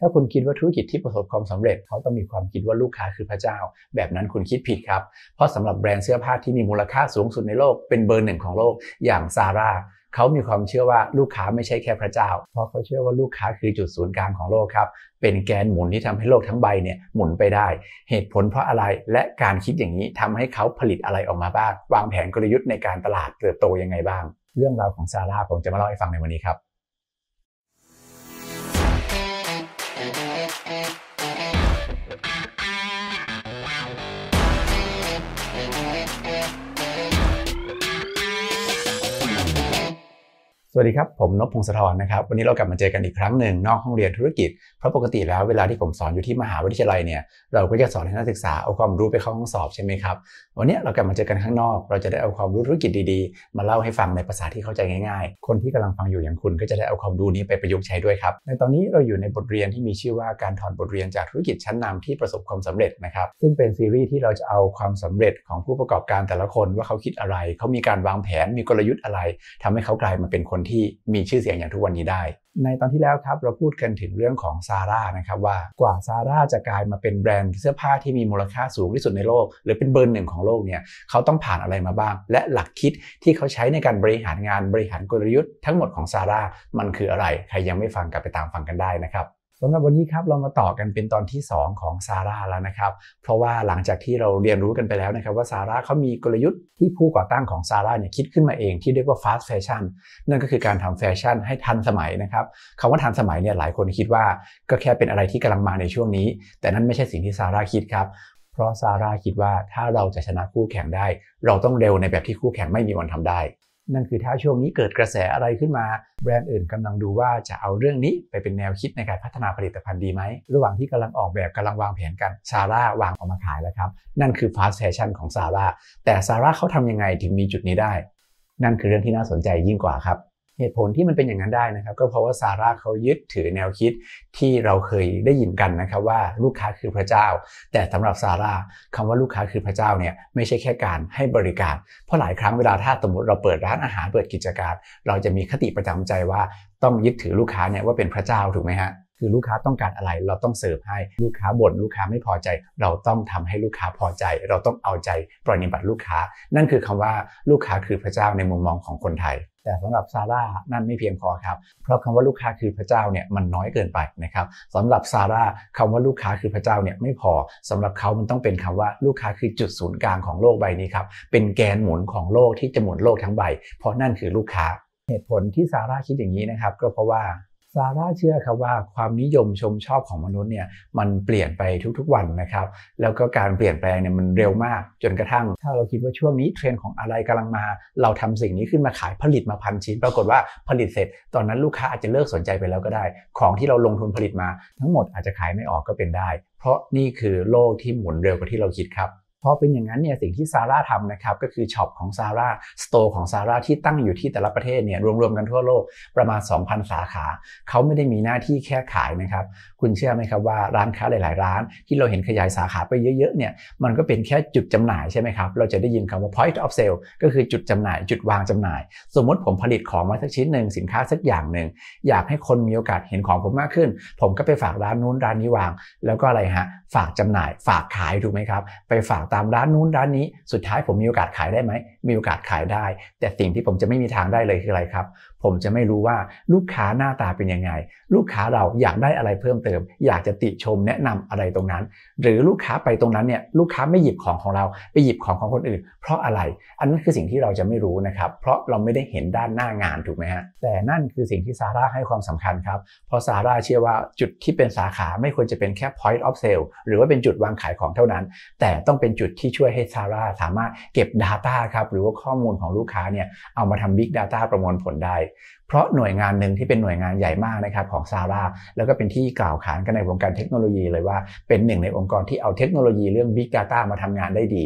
ถ้าคุณคิดว่าธุรกิจที่ประสบความสำเร็จ เขาต้องมีความคิดว่าลูกค้าคือพระเจ้า แบบนั้นคุณคิดผิดครับ เพราะสำหรับแบรนด์เสื้อผ้าที่มีมูลค่าสูงสุดในโลกเป็นเบอร์หนึ่งของโลกอย่างซาร่าเขามีความเชื่อว่าลูกค้าไม่ใช่แค่พระเจ้า เพราะเขาเชื่อว่าลูกค้าคือจุดศูนย์กลางของโลกครับเป็นแกนหมุนที่ทำให้โลกทั้งใบเนี่ยหมุนไปได้ เหตุผลเพราะอะไรและการคิดอย่างนี้ทำให้เขาผลิตอะไรออกมาบ้างวางแผนกลยุทธ์ในการตลาดเติบโตยังไงบ้างเรื่องราวของซาร่าผมจะมาเล่าให้ฟังในวันนี้ครับวัสดีครับผมนพพงศธรนะครับวันนี้เรากลับมาเจอกันอีกครั้งหนึ่งนอกห้องเรียนธุรกิจเพราะปกติแล้วเวลาที่ผมสอนอยู่ที่มหาวิทยาลัยเนี่ยเราก็จะสอนให้นักศึกษาเอาความรู้ไปเข้าห้องสอบใช่ไหมครับวันนี้เรากลับมาเจอกันข้างนอก เราจะได้เอาความรู้ธุรกิจดีๆ มาเล่าให้ฟังในภาษาที่เข้าใจง่ายๆ คนที่กำลังฟังอยู่อย่างคุณ ก็จะได้เอาความรู้นี้ไปประยุกต์ใช้ด้วยครับ ในตอนนี้เราอยู่ในบทเรียนที่มีชื่อว่าการถอดบทเรียนจากธุรกิจชั้นนำที่ประสบความสำเร็จนะครับซึ่งเป็นซีรีส์ที่เราจะเอาความสำเร็จของผู้ประกอบการแต่ละคนว่าเขาคิดอะไรเขามีการวางแผนมีกลยุทธ์อะไร ทำให้เขากลายมาเป็นคนที่มีชื่อเสียงอย่างทุกวันนี้ได้ ในตอนที่แล้วครับเราพูดกันถึงเรื่องของซาร่านะครับว่ากว่าซาร่าจะกลายมาเป็นแบรนด์ เสื้อผ้าที่มีมูลค่าสูงที่สุดในโลก หรือเป็นเบอร์หนึ่งของโลกเนี่ยเขาต้องผ่านอะไรมาบ้าง และหลักคิดที่เขาใช้ในการบริหารงานบริหารกลยุทธ์ทั้งหมดของซาร่ามันคืออะไรใครยังไม่ฟังกลับไปตามฟังกันได้นะครับสำหรับวันนี้ครับเรามาต่อกันเป็นตอนที่ 2 ของซาร่าแล้วนะครับ เพราะว่าหลังจากที่เราเรียนรู้กันไปแล้วนะครับว่าซาร่าเขามีกลยุทธ์ที่ผู้ก่อตั้งของซาร่าเนี่ยคิดขึ้นมาเองที่เรียกว่าฟาสต์แฟชั่นนั่นก็คือการทำแฟชั่นให้ทันสมัยนะครับคำว่าทันสมัยเนี่ยหลายคนคิดว่าก็แค่เป็นอะไรที่กำลังมาในช่วงนี้ แต่นั้นไม่ใช่สิ่งที่ซาร่าคิดครับเพราะซาร่าคิดว่าถ้าเราจะชนะคู่แข่งได้ เราต้องเร็วในแบบที่คู่แข่งไม่มีวันทำได้นั่นคือถ้าช่วงนี้เกิดกระแสอะไรขึ้นมา แบรนด์อื่นกำลังดูว่าจะเอาเรื่องนี้ไปเป็นแนวคิดในการพัฒนาผลิตภัณฑ์ดีไหมระหว่างที่กำลังออกแบบกำลังวางแผนกันซาร่าวางออกมาขายแล้วครับ นั่นคือฟาสแฟชั่นของซาร่าแต่ซาร่าเขาทำยังไงถึงมีจุดนี้ได้ นั่นคือเรื่องที่น่าสนใจยิ่งกว่าครับเหตุผลที่มันเป็นอย่างนั้นได้นะครับก็เพราะว่าซาร่าเขายึดถือแนวคิดที่เราเคยได้ยินกันนะครับว่าลูกค้าคือพระเจ้า แต่สำหรับซาร่าคำว่าลูกค้าคือพระเจ้าเนี่ยไม่ใช่แค่การให้บริการ เพราะหลายครั้งเวลาถ้าสมมติเราเปิดร้านอาหารเปิดกิจการ เราจะมีคติประจำใจว่า ต้องยึดถือลูกค้าเนี่ยว่าเป็นพระเจ้าถูกไหมฮะคือลูกค้าต้องการอะไร เราต้องเสิร์ฟให้ลูกค้าบ่นลูกค้าไม่พอใจ เราต้องทำให้ลูกค้าพอใจ เราต้องเอาใจปนิบัติลูกค้า นั่นคือคำว่าลูกค้าคือพระเจ้าในมุมมองของคนไทย แต่สำาหรับซาร่านั่นไม่เพียงพอครับเพราะคำว่าลูกค้าคือพระเจ้าเนี่ยมันน้อยเกินไปนะครับสำหรับซาร่าคำว่าลูกค้าคือพระเจ้าเนี่ยไม่พอ สำหรับเขามันต้องเป็นคำว่าลูกค้าคือจุดศูนย์กลางของโลกใบนี้ครับเป็นแกนหมุนของโลกที่จะหมุนโลกทั้งใบ เพราะนั่นคือลูกค้า เหตุผลที่ซาร่าคิดอย่างนี้นะครับ ก็เพราะว่าซาร่าเชื่อครับว่าความนิยมชมชอบของมนุษย์เนี่ยมันเปลี่ยนไปทุกๆวันนะครับแล้วก็การเปลี่ยนแปลงเนี่ยมันเร็วมากจนกระทั่ง ถ้าเราคิดว่าช่วงนี้เทรนด์ของอะไรกำลังมา เราทำสิ่งนี้ขึ้นมาขายผลิตมาพันชิ้น ปรากฏว่าผลิตเสร็จ ตอนนั้นลูกค้าอาจจะเลิกสนใจไปแล้วก็ได้ ของที่เราลงทุนผลิตมาทั้งหมดอาจจะขายไม่ออกก็เป็นได้ เพราะนี่คือโลกที่หมุนเร็วกว่าที่เราคิดครับพอเป็นอย่างนั้นเนี่ยสิ่งที่ซาร่าทำนะครับก็คือช็อปของซาร่าสโตร์ของซาร่าที่ตั้งอยู่ที่แต่ละประเทศเนี่ยรวมๆกันทั่วโลกประมาณ 2,000 สาขาเขาไม่ได้มีหน้าที่แค่ขายนะครับคุณเชื่อไหมครับว่าร้านค้าหลายๆ ร้านที่เราเห็นขยายสาขาไปเยอะ ๆ เนี่ยมันก็เป็นแค่จุดจำหน่ายใช่ไหมครับ เราจะได้ยินคำว่า point of sale ก็คือจุดจำหน่าย จุดวางจำหน่าย สมมติผมผลิตของมาสักชิ้นหนึ่งสินค้าสักอย่างหนึ่งอยากให้คนมีโอกาสเห็นของผมมากขึ้น ผมก็ไปฝากร้านนู้นร้านนี้วาง แล้วก็อะไรฮะฝากจำหน่าย ฝากขายถูกไหมครับไปฝากตามร้านนู้นร้านนี้สุดท้ายผมมีโอกาสขายได้ไหม มีโอกาสขายได้ แต่สิ่งที่ผมจะไม่มีทางได้เลยคืออะไรครับ ผมจะไม่รู้ว่าลูกค้าหน้าตาเป็นยังไงลูกค้าเราอยากได้อะไรเพิ่มเติมอยากจะติชมแนะนำอะไรตรงนั้น หรือลูกค้าไปตรงนั้นเนี่ยลูกค้าไม่หยิบของของเราไปหยิบของของคนอื่น เพราะอะไร อันนั้นคือสิ่งที่เราจะไม่รู้นะครับเพราะเราไม่ได้เห็นด้านหน้างานถูกไหมฮะแต่นั่นคือสิ่งที่ซาร่าให้ความสำคัญครับเพราะซาร่าเชื่อว่าจุดที่เป็นสาขาไม่ควรจะเป็นแค่ point of sale หรือว่าเป็นจุดวางขายของเท่านั้น แต่ต้องเป็นจุดที่ช่วยให้ซาร่าสามารถเก็บ Data ครับหรือว่าข้อมูลของลูกค้าเนี่ยเอามาทำ Big Data ประมวลผลได้เพราะหน่วยงานหนึ่งที่เป็นหน่วยงานใหญ่มากนะครับของซาร่าแล้วก็เป็นที่กล่าวขานกันในวงการเทคโนโลยีเลยว่า เป็นหนึ่งในองค์กรที่เอาเทคโนโลยีเรื่อง Big Data มาทำงานได้ดี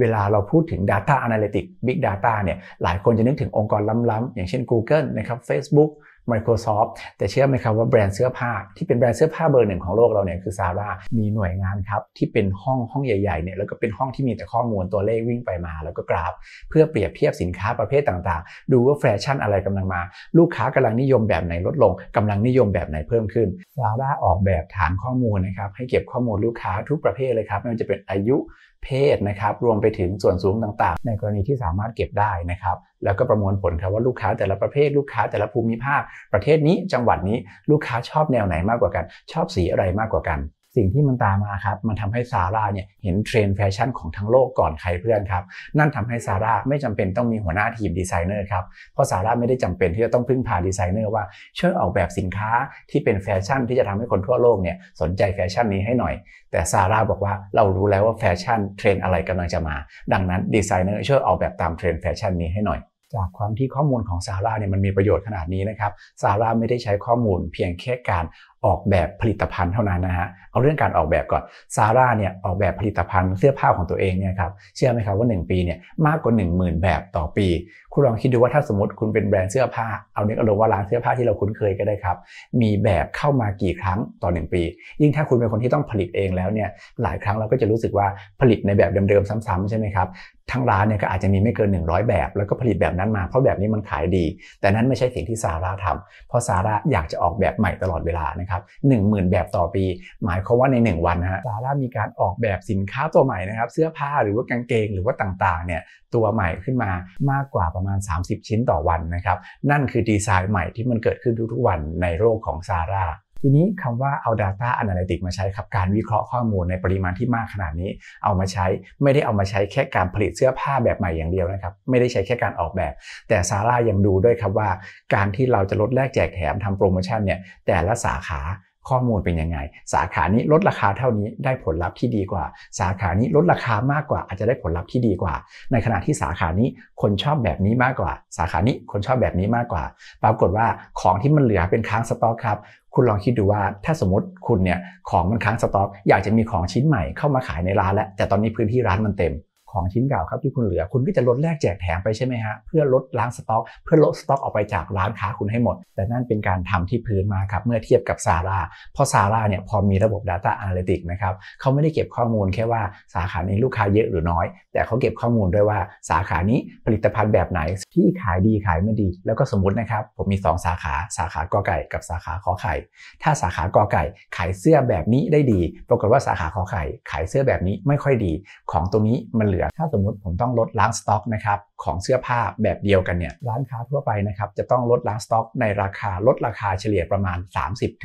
เวลาเราพูดถึง Data Analytics Big Data เนี่ยหลายคนจะนึกถึงองค์กรล้ำๆอย่างเช่น Google นะครับ Facebook Microsoft แต่เชื่อไหมครับว่าแบรนด์เสื้อผ้า ที่เป็นแบรนด์เสื้อผ้า เบอร์หนึ่งของโลกเราเนี่ยคือซาร่ามีหน่วยงานครับที่เป็นห้องห้องใหญ่ๆเนี่ยแล้วก็เป็นห้องที่มีแต่ข้อมูลตัวเลขวิ่งไปมา แล้วก็กราฟเพื่อเปรียบเทียบสินค้าประเภทต่างๆ ดูว่าแฟชั่นอะไรกำลังมา ลูกค้ากำลังนิยมแบบไหนลดลง กำลังนิยมแบบไหนเพิ่มขึ้นซาร่าออกแบบฐานข้อมูลนะครับให้เก็บข้อมูลลูกค้าทุกประเภทเลยครับไม่ว่าจะเป็นอายุเพศนะครับรวมไปถึงส่วนสูงต่างๆ ในกรณีที่สามารถเก็บได้นะครับแล้วก็ประมวลผลครับว่าลูกค้าแต่ละประเภทลูกค้าแต่ละภูมิภาค ประเทศนี้จังหวัดนี้ลูกค้าชอบแนวไหนมากกว่ากันชอบสีอะไรมากกว่ากันสิ่งที่มันตามมาครับมันทำให้ซาร่าเนี่ยเห็นเทรนด์แฟชั่นของทั้งโลกก่อนใครเพื่อนครับนั่นทำให้ซาร่าไม่จำเป็นต้องมีหัวหน้าทีมดีไซเนอร์ครับเพราะซาร่าไม่ได้จำเป็นที่จะต้องพึ่งพาดีไซเนอร์ว่าช่วยออกแบบสินค้าที่เป็นแฟชั่นที่จะทำให้คนทั่วโลกเนี่ยสนใจแฟชั่นนี้ให้หน่อย แต่ซาร่าบอกว่าเรารู้แล้วว่าแฟชั่นเทรนอะไรกำลังจะมาดังนั้นดีไซเนอร์ช่วยออกแบบตามเทรนแฟชั่นนี้ให้หน่อย จากความที่ข้อมูลของซาร่าเนี่ยมันมีประโยชน์ขนาดนี้นะครับซาร่าไม่ได้ใช้ข้อมูลเพียงแค่การออกแบบผลิตภัณฑ์เท่านั้นนะฮะ เอาเรื่องการออกแบบก่อน ซาร่าเนี่ยออกแบบผลิตภัณฑ์เสื้อผ้าของตัวเองเนี่ยครับ เชื่อไหมครับว่า 1 ปีเนี่ยมากกว่า 1 0,000 แบบต่อปี คุณลองคิดดูว่าถ้าสมมติคุณเป็นแบรนด์เสื้อผ้า เอาเนยเอาลงว่าร้านเสื้อผ้าที่เราคุ้นเคยก็ได้ครับ มีแบบเข้ามากี่ครั้งต่อ1ปี ยิ่งถ้าคุณเป็นคนที่ต้องผลิตเองแล้วเนี่ย หลายครั้งเราก็จะรู้สึกว่าผลิตในแบบเดิมๆซ้ำๆใช่ไหมครับ ทั้งร้านเนี่ยก็อาจจะมีไม่เกิน 100 แบบ แล้วก็ผลิตแบบนั้นมาเพราะแบบนี้มันขายดี แต่นั้นไม่ใช่สิ่งที่ซาร่าทำเพราะซาร่าอยากจะออกแบบใหม่ตลอดเวลานะครับครับหนึ่งหมื่นแบบต่อปี หมายความว่าใน1วันนะฮะซาร่ามีการออกแบบสินค้าตัวใหม่นะครับ เสื้อผ้าหรือว่ากางเกงหรือว่าต่างๆเนี่ยตัวใหม่ขึ้นมามากกว่าประมาณ 30 ชิ้นต่อวันนะครับนั่นคือดีไซน์ใหม่ที่มันเกิดขึ้นทุกๆวันในโลกของซาร่าทีนี้คำว่าเอา Data Analytics มาใช้ครับการวิเคราะห์ข้อมูลในปริมาณที่มากขนาดนี้ เอามาใช้ไม่ได้เอามาใช้แค่การผลิตเสื้อผ้าแบบใหม่อย่างเดียวนะครับ ไม่ได้ใช้แค่การออกแบบ แต่ซาร่ายังดูด้วยครับว่าการที่เราจะลดแลกแจกแถมทำโปรโมชั่นเนี่ยแต่ละสาขาข้อมูลเป็นยังไง สาขานี้ลดราคาเท่านี้ได้ผลลัพธ์ที่ดีกว่า สาขานี้ลดราคามากกว่าอาจจะได้ผลลัพธ์ที่ดีกว่า ในขณะที่สาขานี้คนชอบแบบนี้มากกว่า สาขานี้คนชอบแบบนี้มากกว่า ปรากฏว่าของที่มันเหลือเป็นค้างสต็อกครับ คุณลองคิดดูว่าถ้าสมมติคุณเนี่ยของมันค้างสต็อก อยากจะมีของชิ้นใหม่เข้ามาขายในร้านแล้ว แต่ตอนนี้พื้นที่ร้านมันเต็มของชิ้นเก่าครับที่คุณเหลือคุณก็จะลดแลกแจกแถมไปใช่ไหมฮะเพื่อลดล้างสต็อก เพื่อลดสต็อกออกไปจากร้านค้าคุณให้หมด แต่นั่นเป็นการทำที่พื้นมาครับ เมื่อเทียบกับซาร่าเพราะซาร่าเนี่ยพอมีระบบ Data a n a l y t i c นะครับเขาไม่ได้เก็บข้อมูลแค่ว่าสาขานี้ลูกค้าเยอะหรือน้อย แต่เขาเก็บข้อมูลด้วยว่าสาขานี้ผลิตภัณฑ์แบบไหนที่ขายดีขายไม่ดี แล้วก็สมมตินะครับ ผมมี 2 สาขาสาขากอไก่กับสาขาขอไข่ ถ้าสาขากอไก่ขายเสื้อแบบนี้ได้ดีปรากฏว่าสาขาขอไข่ ขายเสื้อแบบนี้ไม่ค่อยดี ของตรงนี้มันเหลือือถ้าสมมุติผมต้องลดล้างสต็อกนะครับของเสื้อผ้าแบบเดียวกันเนี่ยร้านค้าทั่วไปนะครับจะต้องลดล้างสต็อก ในราคาลดราคาเฉลี่ยประมาณ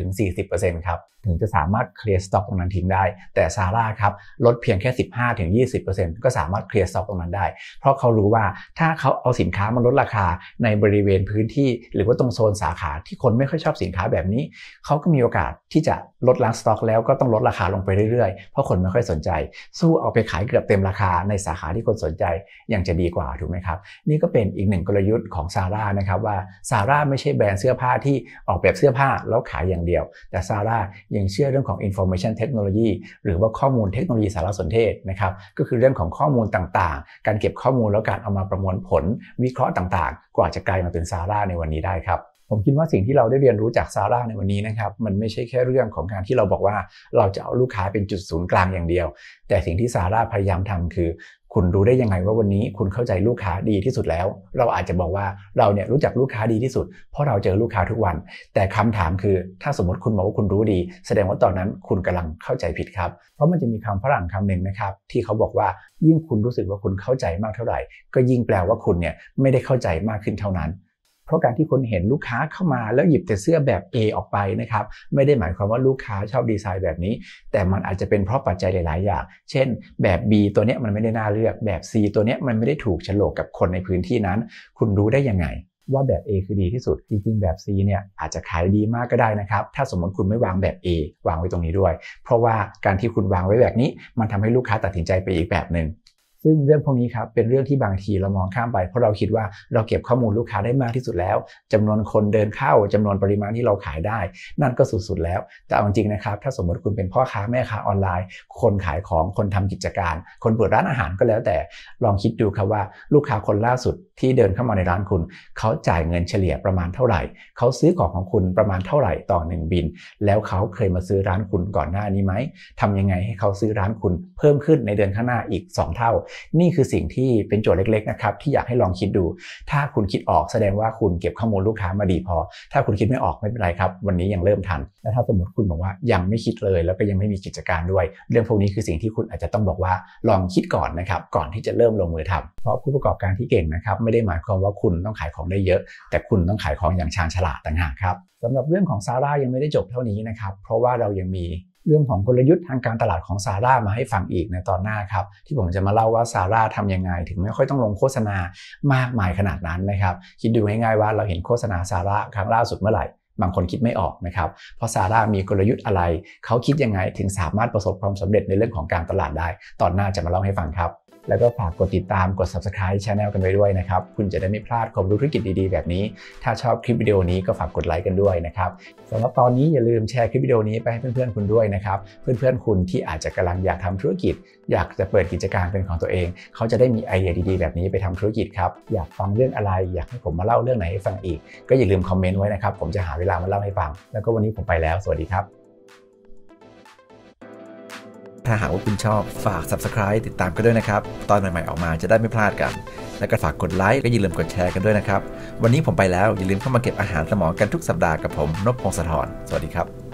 30-40%ครับถึงจะสามารถเคลียร์สต็อกตรงนั้นทิ้งได้ แต่ซาร่าครับลดเพียงแค่ 15-20%ก็สามารถเคลียร์สต็อกตรงนั้นได้ เพราะเขารู้ว่าถ้าเขาเอาสินค้ามาลดราคาในบริเวณพื้นที่ หรือว่าตรงโซนสาขาที่คนไม่ค่อยชอบสินค้าแบบนี้ เขาก็มีโอกาสที่จะลดล้างสต็อกแล้วก็ต้องลดราคาลงไปเรื่อยๆ เพราะคนไม่ค่อยสนใจ สู้เอาไปขายเกือบเต็มราคาในสาขาที่คนสนใจยังจะดีกว่าถูกไหมนะครับนี่ก็เป็นอีกหนึ่งกลยุทธ์ของซาร่านะครับว่าซาร่าไม่ใช่แบรนด์เสื้อผ้าที่ออกแบบเสื้อผ้าแล้วขายอย่างเดียว แต่ซาร่ายังเชื่อเรื่องของ information technology หรือว่าข้อมูลเทคโนโลยีสารสนเทศนะครับก็คือเรื่องของข้อมูลต่างๆ การเก็บข้อมูลแล้วการเอามาประมวลผล วิเคราะห์ต่างๆ กว่าจะกลายมาเป็นซาร่าในวันนี้ได้ครับผมคิดว่าสิ่งที่เราได้เรียนรู้จากซาร่าในวันนี้นะครับมันไม่ใช่แค่เรื่องของการที่เราบอกว่าเราจะเอาลูกค้าเป็นจุดศูนย์กลางอย่างเดียว แต่สิ่งที่ซาร่าพยายามทำคือ คุณรู้ได้ยังไงว่าวันนี้คุณเข้าใจลูกค้าดีที่สุดแล้ว เราอาจจะบอกว่าเราเนี่ยรู้จักลูกค้าดีที่สุด เพราะเราเจอลูกค้าทุกวัน แต่คำถามคือถ้าสมมติคุณบอกว่าคุณรู้ดี แสดงว่าตอนนั้นคุณกำลังเข้าใจผิดครับ เพราะมันจะมีคำฝรั่งคำนึงนะครับ ที่เขาบอกว่ายิ่งคุณรู้สึกว่าคุณเข้าใจมากเท่าไหร่ ก็ยิ่งแปลว่าคุณเนี่ยไม่ได้เข้าใจมากขึ้นเท่านั้นเพราะการที่คนเห็นลูกค้าเข้ามาแล้วหยิบแต่เสื้อแบบ A ออกไปนะครับไม่ได้หมายความว่าลูกค้าชอบดีไซน์แบบนี้ แต่มันอาจจะเป็นเพราะปัจจัยหลาย ๆอย่างเช่นแบบ B ตัวเนี้ยมันไม่ได้น่าเลือกแบบ C ตัวเนี้ยมันไม่ได้ถูกฉลกกับคนในพื้นที่นั้น คุณรู้ได้ยังไง ว่าแบบ A คือดีที่สุดจริงๆแบบ C เนี่ยอาจจะขายดีมากก็ได้นะครับถ้าสมมติคุณไม่วางแบบ A วางไว้ตรงนี้ด้วย เพราะว่าการที่คุณวางไว้แบบนี้ มันทำให้ลูกค้าตัดสินใจไปอีกแบบหนึ่งซึ่งเรื่องพวกนี้ครับเป็นเรื่องที่บางทีเรามองข้ามไป เพราะเราคิดว่าเราเก็บข้อมูลลูกค้าได้มากที่สุดแล้ว จำนวนคนเดินเข้าจำนวนปริมาณที่เราขายได้ นั่นก็สุด ๆ แล้ว แต่เอาจริงนะครับถ้าสมมติคุณเป็นพ่อค้าแม่ค้าออนไลน์ คนขายของคนทำกิจการ คนเปิดร้านอาหารก็แล้วแต่ลองคิดดูครับว่าลูกค้าคนล่าสุดที่เดินเข้ามาในร้านคุณ เขาจ่ายเงินเฉลี่ยประมาณเท่าไหร่ เขาซื้อของของคุณประมาณเท่าไหร่ต่อหนึ่งบินแล้วเขาเคยมาซื้อร้านคุณก่อนหน้านี้ไหมทำยังไงให้เขาซื้อร้านคุณ เพิ่มขึ้นในเดือนข้างหน้าอีก2เท่านี่คือสิ่งที่เป็นโจทย์เล็กๆนะครับที่อยากให้ลองคิดดู ถ้าคุณคิดออกแสดงว่าคุณเก็บข้อมูลลูกค้ามาดีพอ ถ้าคุณคิดไม่ออกไม่เป็นไรครับ วันนี้ยังเริ่มทัน และถ้าสมมติคุณบอกว่ายังไม่คิดเลยแล้วก็ยังไม่มีกิจการด้วย เรื่องพวกนี้คือสิ่งที่คุณอาจจะต้องบอกว่าลองคิดก่อนนะครับ ก่อนที่จะเริ่มลงมือทำ เพราะผู้ประกอบการที่เก่งนะครับไม่ได้หมายความว่าคุณต้องขายของได้เยอะ แต่คุณต้องขายของอย่างชาญฉลาดต่างหากครับสำหรับเรื่องของซาร่ายังไม่ได้จบเท่านี้นะครับ เพราะว่าเรายังมีเรื่องของกลยุทธ์ทางการตลาดของซาร่ามาให้ฟังอีกในตอนหน้าครับที่ผมจะมาเล่าว่าซาร่าทำยังไง ถึงไม่ค่อยต้องลงโฆษณามากมายขนาดนั้นนะครับ คิดดูง่ายๆว่าเราเห็นโฆษณาซาร่าครั้งล่าสุดเมื่อไหร่ บางคนคิดไม่ออกนะครับเพราะซาร่ามีกลยุทธ์อะไร เขาคิดยังไงถึงสามารถประสบความสำเร็จในเรื่องของการตลาดได้ ตอนหน้าจะมาเล่าให้ฟังครับแล้วก็ฝากกดติดตามกด subscribe channel กันไปด้วยนะครับคุณจะได้ไม่พลาดความรู้ธุรกิจดีๆ แบบนี้ ถ้าชอบคลิปวิดีโอนี้ก็ฝากกดไลค์กันด้วยนะครับสำหรับตอนนี้อย่าลืมแชร์คลิปวิดีโอนี้ไปให้เพื่อนๆคุณด้วยนะครับเพื่อนๆคุณที่อาจจะกำลังอยากทำธุรกิจ อยากจะเปิดกิจการเป็นของตัวเอง เขาจะได้มีไอเดียดีๆแบบนี้ไปทำธุรกิจครับอยากฟังเรื่องอะไร อยากให้ผมมาเล่าเรื่องไหนให้ฟังอีก ก็อย่าลืมคอมเมนต์ไว้นะครับผมจะหาเวลามาเล่าให้ฟังแล้วก็วันนี้ผมไปแล้วสวัสดีครับถ้าหากว่าคุณชอบฝาก subscribe ติดตามกันด้วยนะครับ ตอนใหม่ๆ ออกมาจะได้ไม่พลาดกัน แล้วก็ฝากกดไลค์ก็อย่าลืมกดแชร์กันด้วยนะครับ วันนี้ผมไปแล้วอย่าลืมเข้ามาเก็บอาหารสมองกันทุกสัปดาห์กับผมนพพงศธรสวัสดีครับ